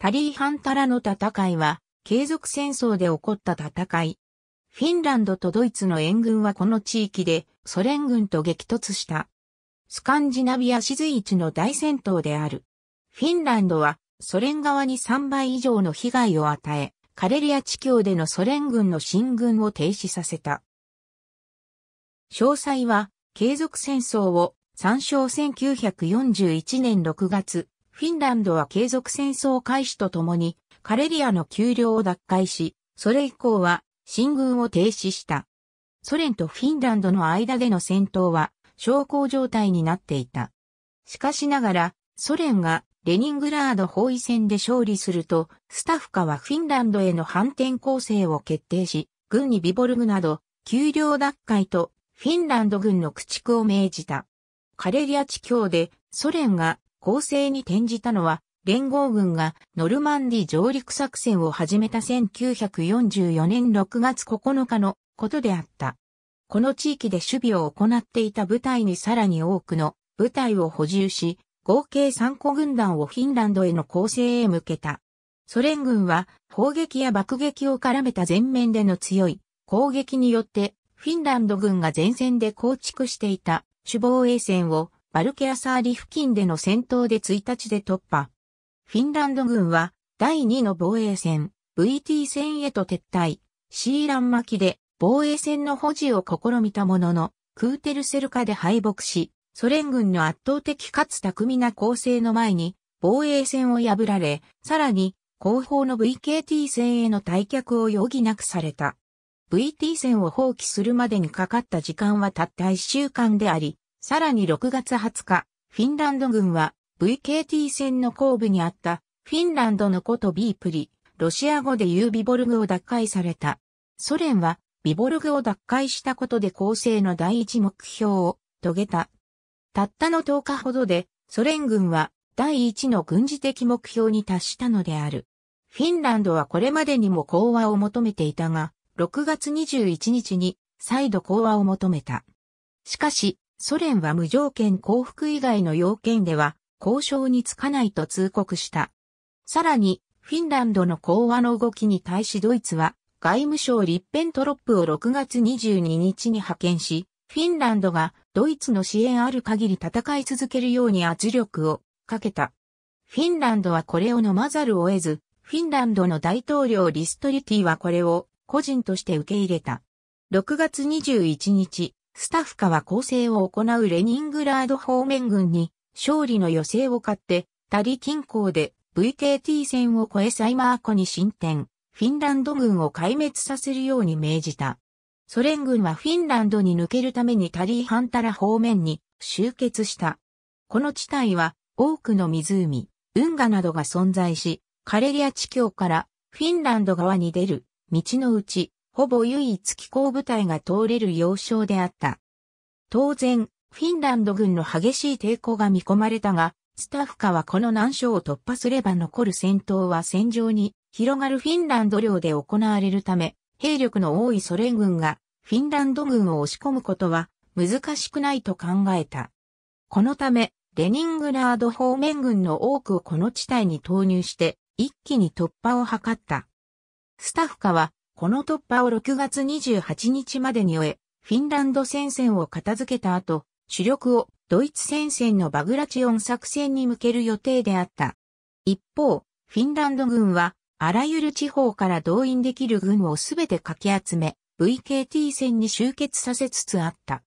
タリーハンタラの戦いは、継続戦争で起こった戦い。フィンランドとドイツの援軍はこの地域でソ連軍と激突した。スカンジナビアズ随一の大戦闘である。フィンランドはソ連側に3倍以上の被害を与え、カレリア地境でのソ連軍の進軍を停止させた。詳細は継続戦争を参照1941年6月フィンランドは継続戦争開始とともに、カレリアの丘陵を奪回し、それ以降は、進軍を停止した。ソ連とフィンランドの間での戦闘は、小康状態になっていた。しかしながら、ソ連がレニングラード包囲戦で勝利すると、スタフカはフィンランドへの反転攻勢を決定し、軍にビボルグなど、丘陵奪回とフィンランド軍の駆逐を命じた。カレリア地境でソ連が攻勢に転じたのは、連合軍がノルマンディ上陸作戦を始めた1944年6月9日のことであった。この地域で守備を行っていた部隊にさらに多くの部隊を補充し、合計3個軍団をフィンランドへの攻勢へ向けた。ソ連軍は砲撃や爆撃を絡めた前面での強い攻撃によってフィンランド軍が前線で構築していた主防衛線をバルケアサーリ付近での戦闘で1日で突破。フィンランド軍は第2の防衛戦、VT 戦へと撤退、シーラン巻きで防衛戦の保持を試みたものの、クーテルセルカで敗北し、ソ連軍の圧倒的かつ巧みな攻勢の前に、防衛戦を破られ、さらに、後方の VKT 戦への退却を余儀なくされた。VT 戦を放棄するまでにかかった時間はたった1週間であり、さらに6月20日、フィンランド軍は VKT 戦の後部にあったフィンランドの古都ビープリ、ロシア語で言うビボルグを奪回された。ソ連はビボルグを奪回したことで構成の第一目標を遂げた。たったの10日ほどでソ連軍は第一の軍事的目標に達したのである。フィンランドはこれまでにも講和を求めていたが、6月21日に再度講和を求めた。しかし、ソ連は無条件降伏以外の要件では交渉につかないと通告した。さらに、フィンランドの講和の動きに対しドイツは、外務省リッペントロップを6月22日に派遣し、フィンランドがドイツの支援ある限り戦い続けるように圧力をかけた。フィンランドはこれを飲まざるを得ず、フィンランドの大統領リストリティはこれを個人として受け入れた。6月21日、スタッフカは攻勢を行うレニングラード方面軍に勝利の予勢を買って、タリ近郊で VKT 戦を越えサイマー湖に進展、フィンランド軍を壊滅させるように命じた。ソ連軍はフィンランドに抜けるためにタリーハンタラ方面に集結した。この地帯は多くの湖、運河などが存在し、カレリア地境からフィンランド側に出る道のうちほぼ唯一機構部隊が通れる要衝であった。当然、フィンランド軍の激しい抵抗が見込まれたが、スタッフカはこの難所を突破すれば残る戦闘は戦場に広がるフィンランド領で行われるため、兵力の多いソ連軍がフィンランド軍を押し込むことは難しくないと考えた。このため、レニングラード方面軍の多くをこの地帯に投入して、一気に突破を図った。スタッフカはこの突破を6月28日までに終え、フィンランド戦線を片付けた後、主力をドイツ戦線のバグラチオン作戦に向ける予定であった。一方、フィンランド軍は、あらゆる地方から動員できる軍をすべてかき集め、VKT 戦に集結させつつあった。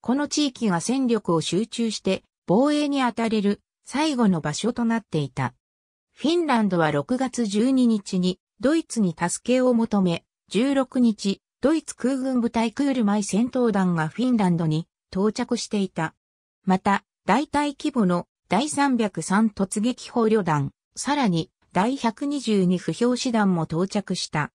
この地域が戦力を集中して防衛に当たれる最後の場所となっていた。フィンランドは6月12日にドイツに助けを求め、16日、ドイツ空軍部隊クールマイ戦闘団がフィンランドに到着していた。また、大隊規模の第303突撃砲旅団、さらに第122不評師団も到着した。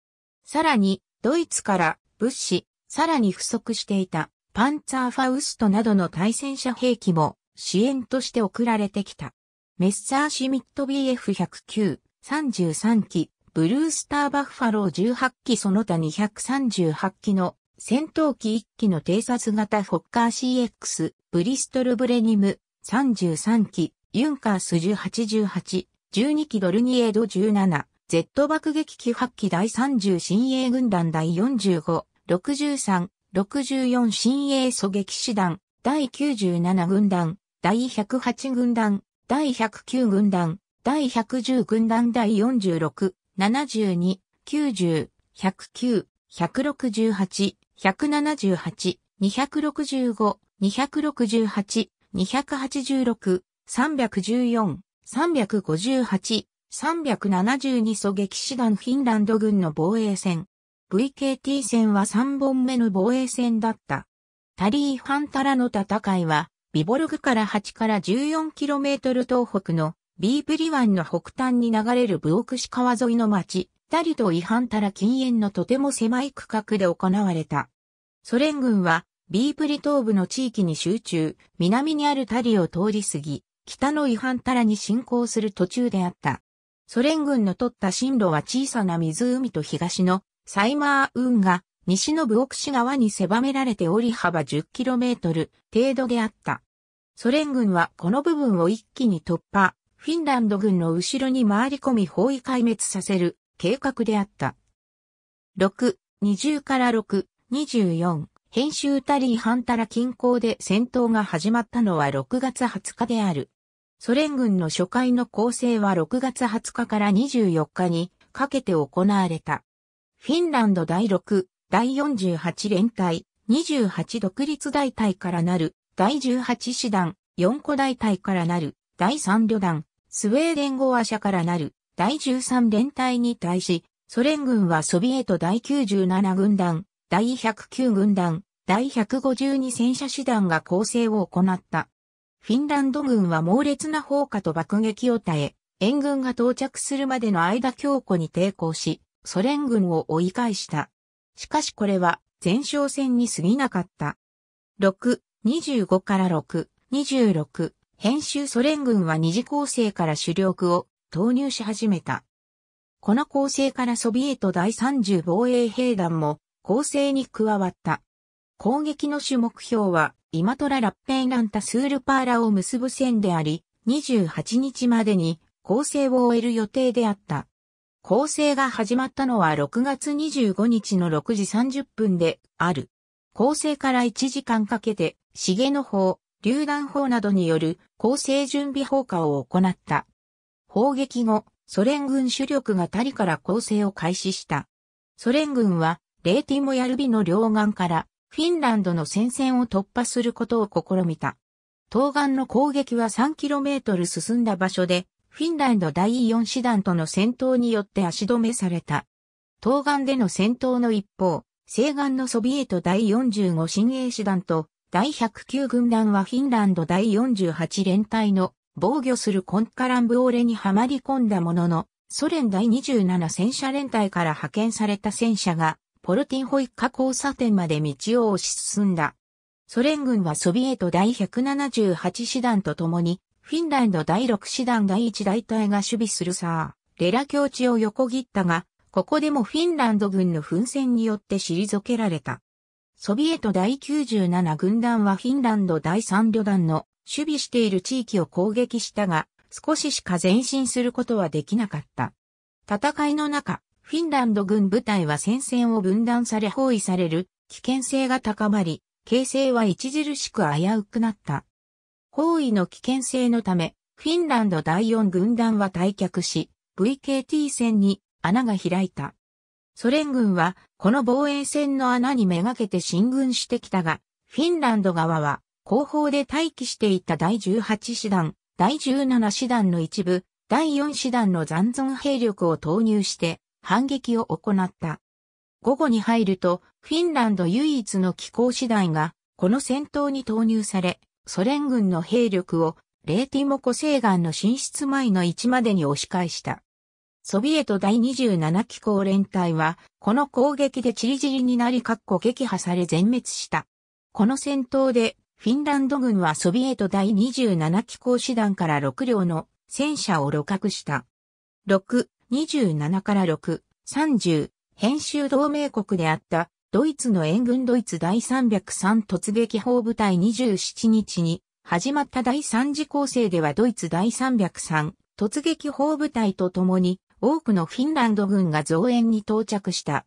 さらに、ドイツから物資、さらに不足していたパンツァーファウストなどの対戦車兵器も支援として送られてきた。メッサーシミット BF109、33機、ブルースターバッファロー18機その他238機の戦闘機1機の偵察型フォッカー CX、ブリストルブレニム33機、ユンカース1088、12機ドルニエード17、Z 爆撃機8機第30新鋭軍団第45、63、64新鋭狙撃士団、第97軍団、第108軍団、第109軍団、第110軍団第46、72、90、109、168、178、265、268、286、314、358、372狙撃師団フィンランド軍の防衛戦。VKT 戦は3本目の防衛戦だった。タリー・ファンタラの戦いは、ビボルグから8から 14km 東北のビープリ湾の北端に流れるブオクシ川沿いの町、タリと違反たら禁煙のとても狭い区画で行われた。ソ連軍は、ビープリ東部の地域に集中、南にあるタリを通り過ぎ、北の違反たらに進行する途中であった。ソ連軍の取った進路は小さな湖と東のサイマー運河、西のブオクシ川に狭められて折り幅 10km 程度であった。ソ連軍はこの部分を一気に突破、フィンランド軍の後ろに回り込み包囲壊滅させる計画であった。6、20から6、24、編集タリーハンタラ近郊で戦闘が始まったのは6月20日である。ソ連軍の初回の攻勢は6月20日から24日にかけて行われた。フィンランド第6、第48連隊、28独立大隊からなる、第18師団、4個大隊からなる、第3旅団、スウェーデン語話者からなる第13連隊に対し、ソ連軍はソビエト第97軍団、第109軍団、第152戦車師団が構成を行った。フィンランド軍は猛烈な砲火と爆撃を耐え、援軍が到着するまでの間強固に抵抗し、ソ連軍を追い返した。しかしこれは前哨戦に過ぎなかった。6、25から6、26、編集ソ連軍は二次構成から主力を投入し始めた。この構成からソビエト第30防衛兵団も構成に加わった。攻撃の主目標は、イマトララッペンランタスールパーラを結ぶ線であり、28日までに構成を終える予定であった。構成が始まったのは6月25日の6時30分である。構成から1時間かけて、重野法、榴弾砲などによる構成準備砲火を行った。砲撃後、ソ連軍主力がタリから攻勢を開始した。ソ連軍は、レーティモヤルビの両岸からフィンランドの戦線を突破することを試みた。東岸の攻撃は 3km 進んだ場所で、フィンランド第4師団との戦闘によって足止めされた。東岸での戦闘の一方、西岸のソビエト第45新鋭師団と第109軍団はフィンランド第48連隊の防御するコンカランブオーレにはまり込んだものの、ソ連第27戦車連隊から派遣された戦車が、ポルティンホイッカ交差点まで道を押し進んだ。ソ連軍はソビエト第178師団と共に、フィンランド第6師団第1大隊が守備するさ、レラ境地を横切ったが、ここでもフィンランド軍の奮戦によって退けられた。ソビエト第97軍団はフィンランド第3旅団の守備している地域を攻撃したが、少ししか前進することはできなかった。戦いの中、フィンランド軍部隊は戦線を分断され包囲される危険性が高まり、形勢は著しく危うくなった。包囲の危険性のため、フィンランド第4軍団は退却し、VKT 戦に穴が開いた。ソ連軍はこの防衛線の穴にめがけて進軍してきたが、フィンランド側は後方で待機していた第18師団、第17師団の一部、第4師団の残存兵力を投入して反撃を行った。午後に入ると、フィンランド唯一の機構師団がこの戦闘に投入され、ソ連軍の兵力をレーティモコ西岸の進出前の位置までに押し返した。ソビエト第27機構連隊は、この攻撃でチリジリになり各個撃破され全滅した。この戦闘で、フィンランド軍はソビエト第27機構師団から6両の戦車を露獲した。6、27から6、30、編集同盟国であったドイツの援軍ドイツ第303突撃砲部隊27日に始まった第3次構成ではドイツ第303突撃砲部隊と共に多くのフィンランド軍が増援に到着した。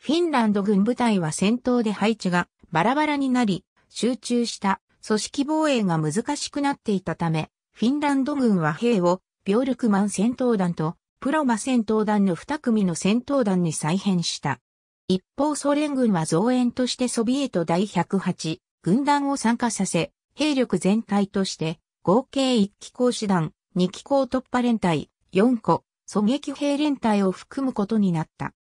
フィンランド軍部隊は戦闘で配置がバラバラになり、集中した組織防衛が難しくなっていたため、フィンランド軍は兵をビョルクマン戦闘団とプロマ戦闘団の2組の戦闘団に再編した。一方ソ連軍は増援としてソビエト第108軍団を参加させ、兵力全体として合計1機甲師団、2機甲突破連隊、4個、狙撃兵連隊を含むことになった。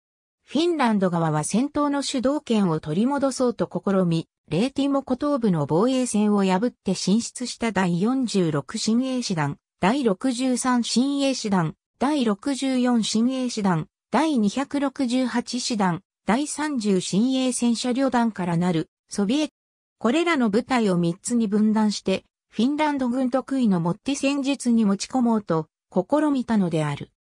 フィンランド側は戦闘の主導権を取り戻そうと試み、レーティモコ東部の防衛線を破って進出した第46新鋭師団、第63新鋭師団、第64新鋭師団、第268師団、第30新鋭戦車旅団からなるソビエト。これらの部隊を3つに分断して、フィンランド軍得意のモッティ戦術に持ち込もうと試みたのである。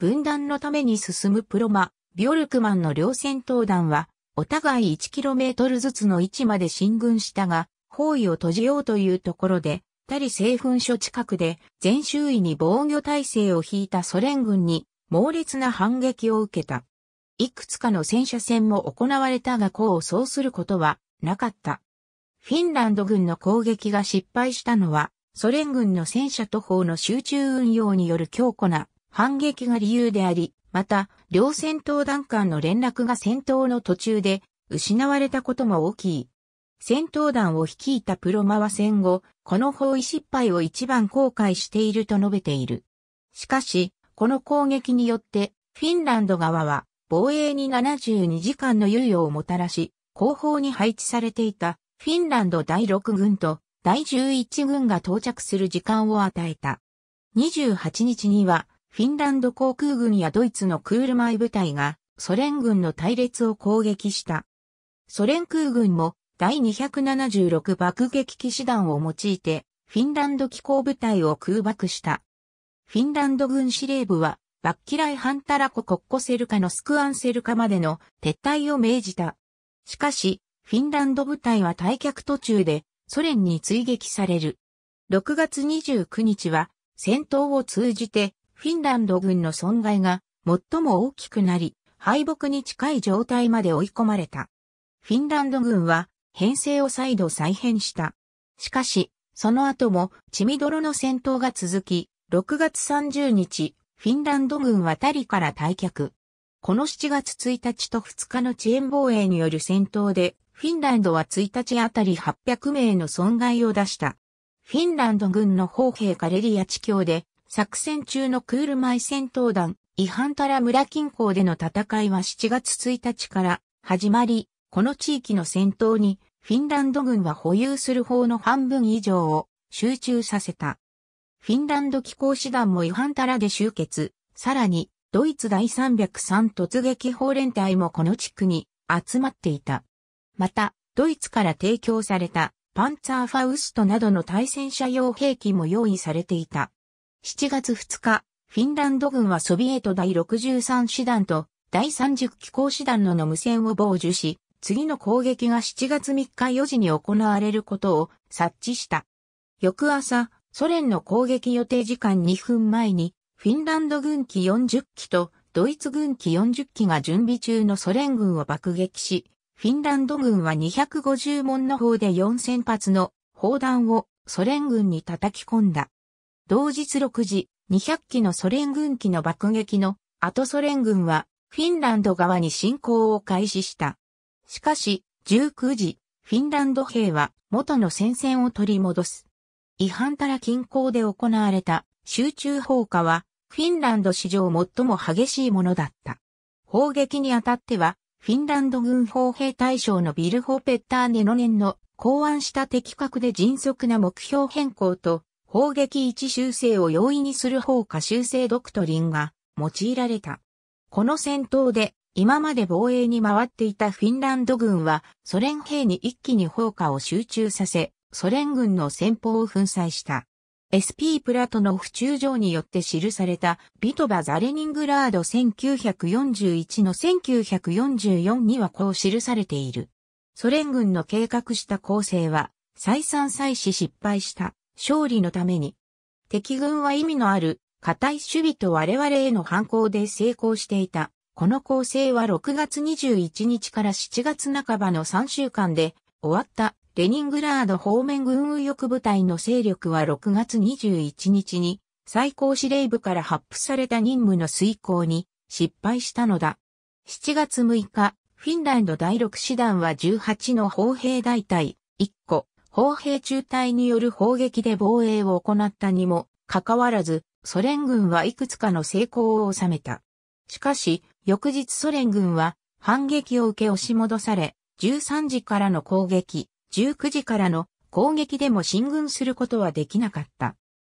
分断のために進むプロマ、ビョルクマンの両戦闘団は、お互い 1km ずつの位置まで進軍したが、包囲を閉じようというところで、タリ製粉所近くで全周囲に防御体制を引いたソ連軍に猛烈な反撃を受けた。いくつかの戦車戦も行われたが功を奏することはなかった。フィンランド軍の攻撃が失敗したのはソ連軍の戦車と砲の集中運用による強固な反撃が理由であり、また、両戦闘団間の連絡が戦闘の途中で失われたことも大きい。戦闘団を率いたプロマは戦後、この包囲失敗を一番後悔していると述べている。しかし、この攻撃によって、フィンランド側は防衛に72時間の猶予をもたらし、後方に配置されていたフィンランド第6軍と第11軍が到着する時間を与えた。28日にはフィンランド航空軍やドイツのクールマイ部隊がソ連軍の隊列を攻撃した。ソ連空軍も第276爆撃騎士団を用いてフィンランド機構部隊を空爆した。フィンランド軍司令部はバッキライ・ハンタラコ・コッコセルカのスクアンセルカまでの撤退を命じた。しかし、フィンランド部隊は退却途中でソ連に追撃される。6月29日は戦闘を通じてフィンランド軍の損害が最も大きくなり、敗北に近い状態まで追い込まれた。フィンランド軍は編成を再度再編した。しかし、その後も血みどろの戦闘が続き、6月30日、フィンランド軍はタリから退却。この7月1日と2日の遅延防衛による戦闘で、フィンランドは1日あたり800名の損害を出した。フィンランド軍の砲兵カレリア地境で作戦中のクールマイ戦闘団、イハンタラ村近郊での戦いは7月1日から始まり、この地域の戦闘にフィンランド軍は保有する方の半分以上を集中させた。フィンランド機構師団もイハンタラで集結、さらにドイツ第303突撃砲連隊もこの地区に集まっていた。また、ドイツから提供されたパンツァーファウストなどの対戦車用兵器も用意されていた。7月2日、フィンランド軍はソビエト第63師団と第30機構師団のの無線を傍受し、次の攻撃が7月3日4時に行われることを察知した。翌朝、ソ連の攻撃予定時間2分前に、フィンランド軍機40機とドイツ軍機40機が準備中のソ連軍を爆撃し、フィンランド軍は250門の方で4000発の砲弾をソ連軍に叩き込んだ。同日6時、200機のソ連軍機の爆撃の後ソ連軍はフィンランド側に侵攻を開始した。しかし、19時、フィンランド兵は元の戦線を取り戻す。違反たら近郊で行われた集中砲火はフィンランド史上最も激しいものだった。砲撃にあたっては、フィンランド軍砲兵大将のビルホ・ペッターネのンの考案した的確で迅速な目標変更と砲撃一修正を容易にする砲火修正ドクトリンが用いられた。この戦闘で今まで防衛に回っていたフィンランド軍はソ連兵に一気に砲火を集中させ、ソ連軍の戦法を粉砕した。SP プラトの府中城によって記されたビトバ・ザレニングラード1941の1944にはこう記されている。ソ連軍の計画した攻勢は再三再四失敗した。勝利のために。敵軍は意味のある、固い守備と我々への反抗で成功していた。この構成は6月21日から7月半ばの3週間で終わったレニングラード方面軍右翼部隊の勢力は6月21日に最高司令部から発布された任務の遂行に失敗したのだ。7月6日、フィンランド第6師団は18の砲兵大隊1個、砲兵中隊による砲撃で防衛を行ったにもかかわらず、ソ連軍はいくつかの成功を収めた。しかし、翌日ソ連軍は反撃を受け押し戻され、13時からの攻撃、19時からの攻撃でも進軍することはできなかった。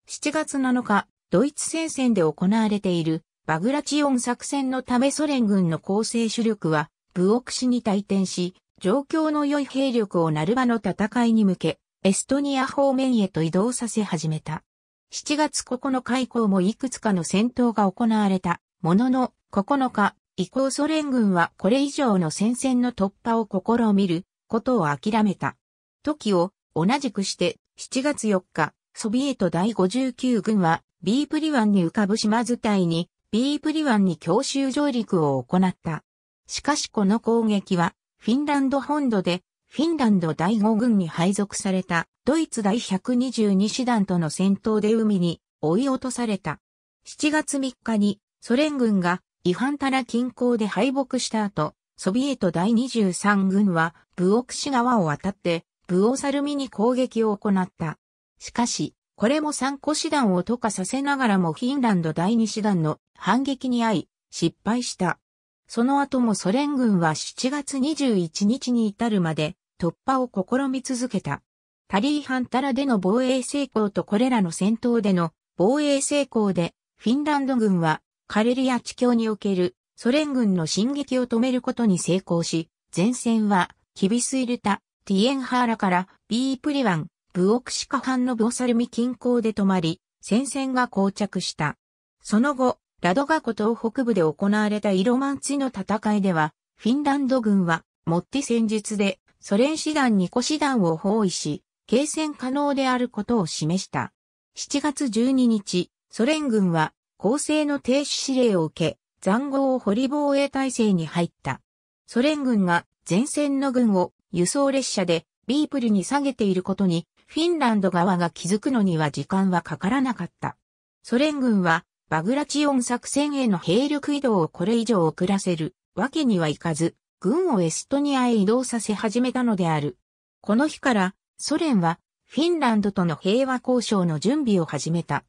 7月7日、ドイツ戦線で行われているバグラチオン作戦のためソ連軍の構成主力は、ブオクシに退転し、状況の良い兵力をナルバの戦いに向け、エストニア方面へと移動させ始めた。7月9日以降もいくつかの戦闘が行われたものの9日以降ソ連軍はこれ以上の戦線の突破を試みることを諦めた。時を同じくして7月4日、ソビエト第59軍はビープリ湾に浮かぶ島図体にビープリ湾に強襲上陸を行った。しかしこの攻撃はフィンランド本土で、フィンランド第5軍に配属された、ドイツ第122師団との戦闘で海に追い落とされた。7月3日に、ソ連軍が、違反タラ近郊で敗北した後、ソビエト第23軍は、ブオクシ川を渡って、ブオサルミに攻撃を行った。しかし、これも参個師団を渡過させながらもフィンランド第2師団の反撃に遭い、失敗した。その後もソ連軍は7月21日に至るまで突破を試み続けた。タリーハンタラでの防衛成功とこれらの戦闘での防衛成功で、フィンランド軍はカレリア地境におけるソ連軍の進撃を止めることに成功し、前線はキビスイルタ、ティエンハーラからビープリワン、ブオクシカハンのボサルミ近郊で止まり、戦線が膠着した。その後、ラドガ湖東北部で行われたイロマンツィの戦いでは、フィンランド軍は、モッティ戦術で、ソ連師団2個師団を包囲し、継戦可能であることを示した。7月12日、ソ連軍は、攻勢の停止指令を受け、残壕を掘り防衛体制に入った。ソ連軍が前線の軍を輸送列車でビープルに下げていることに、フィンランド側が気づくのには時間はかからなかった。ソ連軍はバグラチオン作戦への兵力移動をこれ以上遅らせるわけにはいかず、軍をエストニアへ移動させ始めたのである。この日からソ連はフィンランドとの平和交渉の準備を始めた。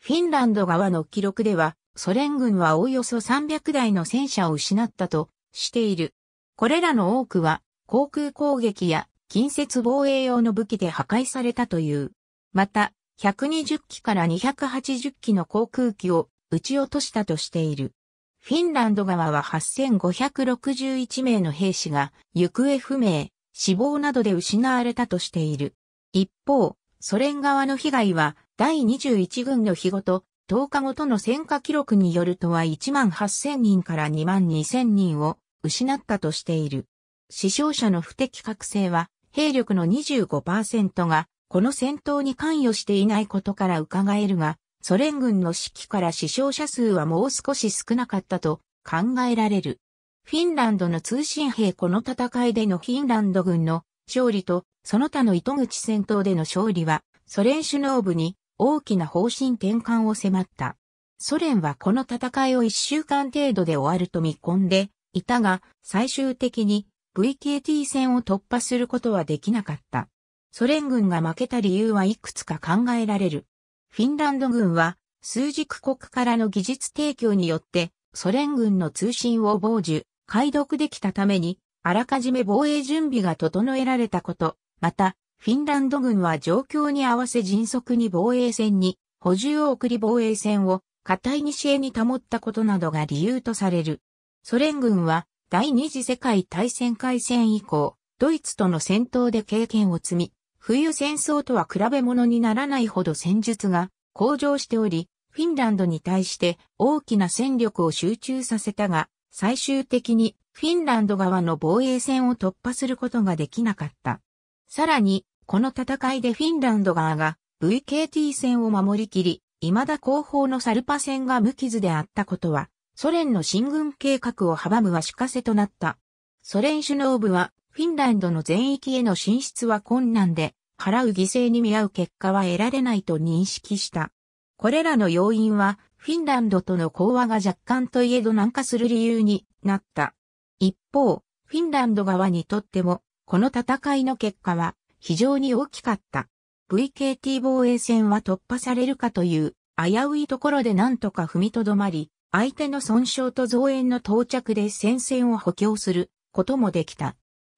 フィンランド側の記録では、ソ連軍はおおよそ300台の戦車を失ったとしている。これらの多くは航空攻撃や近接防衛用の武器で破壊されたという。また、120機から280機の航空機を撃ち落としたとしている。フィンランド側は8561名の兵士が行方不明、死亡などで失われたとしている。一方、ソ連側の被害は第21軍の日ごと10日ごとの戦火記録によるとは1万8000人から2万2000人を失ったとしている。死傷者の不適格性は兵力の25%がこの戦闘に関与していないことから伺えるが、ソ連軍の指揮から死傷者数はもう少し少なかったと考えられる。フィンランドの通信兵この戦いでのフィンランド軍の勝利とその他の糸口戦闘での勝利はソ連首脳部に大きな方針転換を迫った。ソ連はこの戦いを一週間程度で終わると見込んでいたが最終的に VKT 戦を突破することはできなかった。ソ連軍が負けた理由はいくつか考えられる。フィンランド軍は、数軸国からの技術提供によって、ソ連軍の通信を傍受、解読できたために、あらかじめ防衛準備が整えられたこと、また、フィンランド軍は状況に合わせ迅速に防衛線に、補充を送り防衛線を、固い西へに保ったことなどが理由とされる。ソ連軍は、第二次世界大戦開戦以降、ドイツとの戦闘で経験を積み、冬戦争とは比べ物にならないほど戦術が向上しており、フィンランドに対して大きな戦力を集中させたが、最終的にフィンランド側の防衛線を突破することができなかった。さらに、この戦いでフィンランド側が VKT 戦を守りきり、未だ後方のサルパ戦が無傷であったことは、ソ連の進軍計画を阻むはしかせとなった。ソ連首脳部はフィンランドの全域への進出は困難で、払う犠牲に見合う結果は得られないと認識した。これらの要因は、フィンランドとの講和が若干といえど難化する理由になった。一方、フィンランド側にとっても、この戦いの結果は非常に大きかった。VKT 防衛戦は突破されるかという危ういところで何とか踏みとどまり、相手の損傷と増援の到着で戦線を補強することもできた。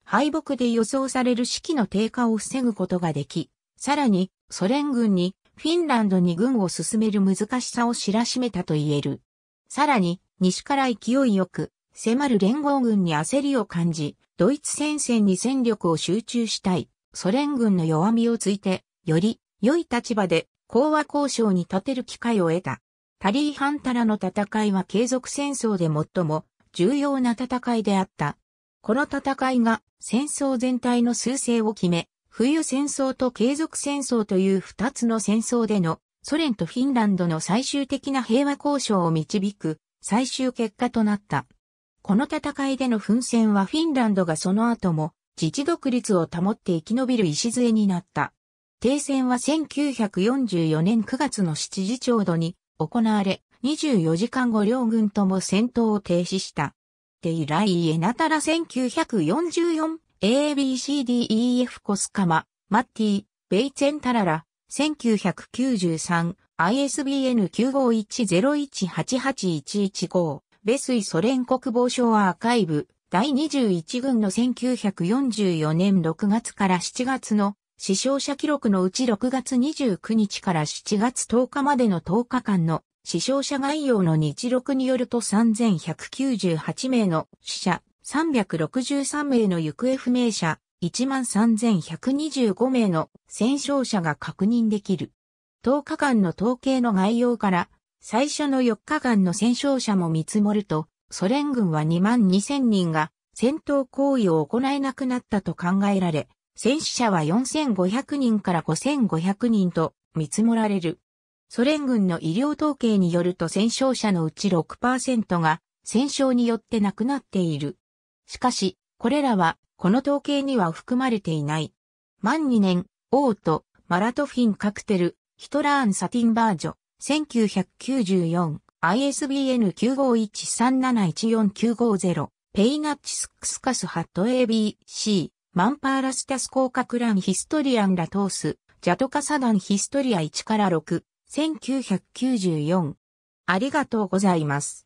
敗北で予想される士気の低下を防ぐことができ、さらにソ連軍にフィンランドに軍を進める難しさを知らしめたと言える。さらに西から勢いよく迫る連合軍に焦りを感じ、ドイツ戦線に戦力を集中したい、ソ連軍の弱みをついて、より良い立場で講和交渉に立てる機会を得た。タリー・ハンタラの戦いは継続戦争で最も重要な戦いであった。この戦いが戦争全体の趨勢を決め、冬戦争と継続戦争という二つの戦争でのソ連とフィンランドの最終的な平和交渉を導く最終結果となった。この戦いでの奮戦はフィンランドがその後も自治独立を保って生き延びる礎になった。停戦は1944年9月の7時ちょうどに行われ、24時間後両軍とも戦闘を停止した。して以来家なたら1944、ABCDEF コスカマ、マッティ、ベイツェンタララ、1993、ISBN 95101881115、ベスイソ連国防省アーカイブ、第21軍の1944年6月から7月の死傷者記録のうち6月29日から7月10日までの10日間の死傷者概要の日録によると3198名の死者、363名の行方不明者、13,125名の戦傷者が確認できる。10日間の統計の概要から、最初の4日間の戦傷者も見積もると、ソ連軍は22,000人が戦闘行為を行えなくなったと考えられ、戦死者は4,500人から5,500人と見積もられる。ソ連軍の医療統計によると戦傷者のうち6%が戦傷によって亡くなっている。しかし、これらはこの統計には含まれていない。万2年、オート、マラトフィンカクテル、ヒトラーンサティンバージョ、1994、ISBN 951371490ペイナッチスックスカスハット ABC、マンパーラスタスコーカクランヒストリアンラトース、ジャトカサダンヒストリア1から6、1994。ありがとうございます。